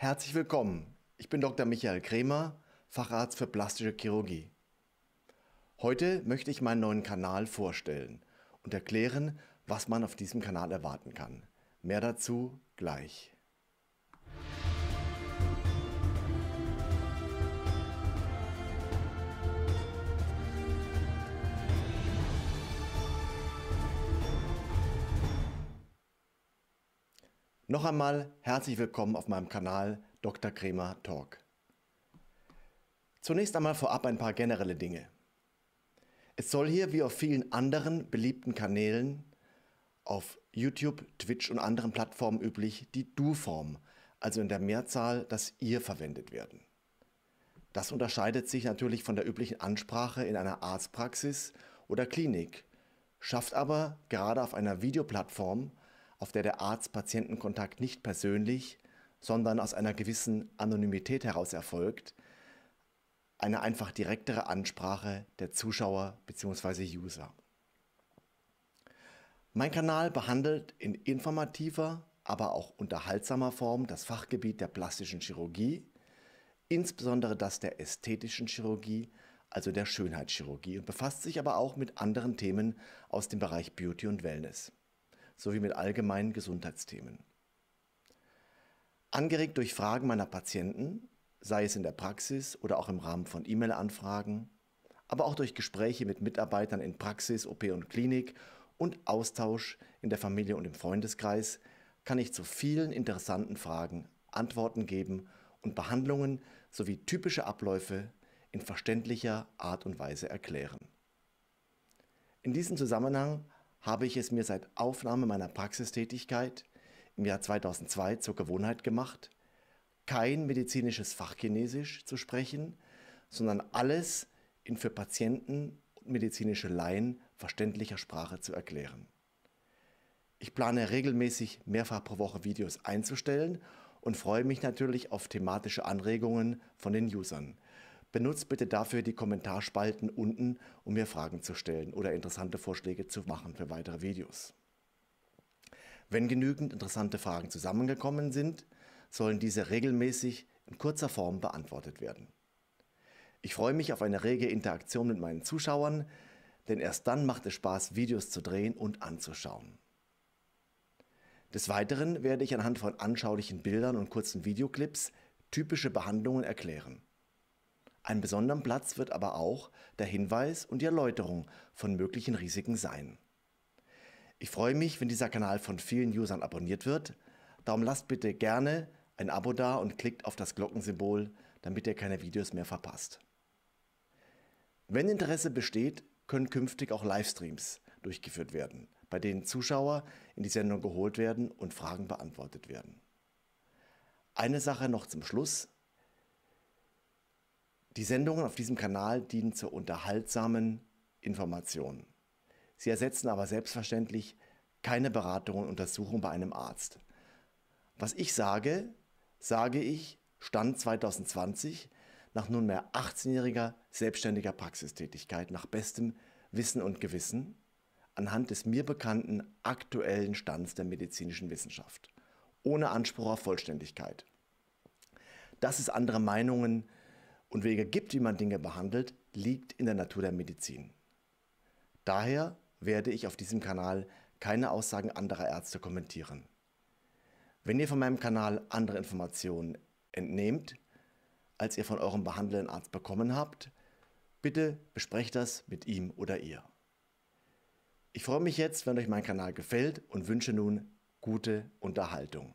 Herzlich willkommen. Ich bin Dr. Michael Kremer, Facharzt für plastische Chirurgie. Heute möchte ich meinen neuen Kanal vorstellen und erklären, was man auf diesem Kanal erwarten kann. Mehr dazu gleich. Noch einmal herzlich willkommen auf meinem Kanal Dr. Kremer Talk. Zunächst einmal vorab ein paar generelle Dinge. Es soll hier wie auf vielen anderen beliebten Kanälen auf YouTube, Twitch und anderen Plattformen üblich die Du-Form, also in der Mehrzahl das Ihr verwendet werden. Das unterscheidet sich natürlich von der üblichen Ansprache in einer Arztpraxis oder Klinik, schafft aber gerade auf einer Videoplattform auf der der Arzt-Patienten-Kontakt nicht persönlich, sondern aus einer gewissen Anonymität heraus erfolgt, eine einfach direktere Ansprache der Zuschauer bzw. User. Mein Kanal behandelt in informativer, aber auch unterhaltsamer Form das Fachgebiet der plastischen Chirurgie, insbesondere das der ästhetischen Chirurgie, also der Schönheitschirurgie und befasst sich aber auch mit anderen Themen aus dem Bereich Beauty und Wellness sowie mit allgemeinen Gesundheitsthemen. Angeregt durch Fragen meiner Patienten, sei es in der Praxis oder auch im Rahmen von E-Mail-Anfragen, aber auch durch Gespräche mit Mitarbeitern in Praxis, OP und Klinik und Austausch in der Familie und im Freundeskreis, kann ich zu vielen interessanten Fragen Antworten geben und Behandlungen sowie typische Abläufe in verständlicher Art und Weise erklären. In diesem Zusammenhang habe ich es mir seit Aufnahme meiner Praxistätigkeit im Jahr 2002 zur Gewohnheit gemacht, kein medizinisches Fachchinesisch zu sprechen, sondern alles in für Patienten und medizinische Laien verständlicher Sprache zu erklären. Ich plane regelmäßig mehrfach pro Woche Videos einzustellen und freue mich natürlich auf thematische Anregungen von den Usern. Benutzt bitte dafür die Kommentarspalten unten, um mir Fragen zu stellen oder interessante Vorschläge zu machen für weitere Videos. Wenn genügend interessante Fragen zusammengekommen sind, sollen diese regelmäßig in kurzer Form beantwortet werden. Ich freue mich auf eine rege Interaktion mit meinen Zuschauern, denn erst dann macht es Spaß, Videos zu drehen und anzuschauen. Des Weiteren werde ich anhand von anschaulichen Bildern und kurzen Videoclips typische Behandlungen erklären. Ein besonderen Platz wird aber auch der Hinweis und die Erläuterung von möglichen Risiken sein. Ich freue mich, wenn dieser Kanal von vielen Usern abonniert wird. Darum lasst bitte gerne ein Abo da und klickt auf das Glockensymbol, damit ihr keine Videos mehr verpasst. Wenn Interesse besteht, können künftig auch Livestreams durchgeführt werden, bei denen Zuschauer in die Sendung geholt werden und Fragen beantwortet werden. Eine Sache noch zum Schluss. Die Sendungen auf diesem Kanal dienen zur unterhaltsamen Information. Sie ersetzen aber selbstverständlich keine Beratung und Untersuchung bei einem Arzt. Was ich sage, sage ich Stand 2020 nach nunmehr 18-jähriger selbstständiger Praxistätigkeit nach bestem Wissen und Gewissen anhand des mir bekannten aktuellen Stands der medizinischen Wissenschaft, ohne Anspruch auf Vollständigkeit. Dass es andere Meinungen und Wege gibt, wie man Dinge behandelt, liegt in der Natur der Medizin. Daher werde ich auf diesem Kanal keine Aussagen anderer Ärzte kommentieren. Wenn ihr von meinem Kanal andere Informationen entnehmt, als ihr von eurem behandelnden Arzt bekommen habt, bitte besprecht das mit ihm oder ihr. Ich freue mich jetzt, wenn euch mein Kanal gefällt und wünsche nun gute Unterhaltung.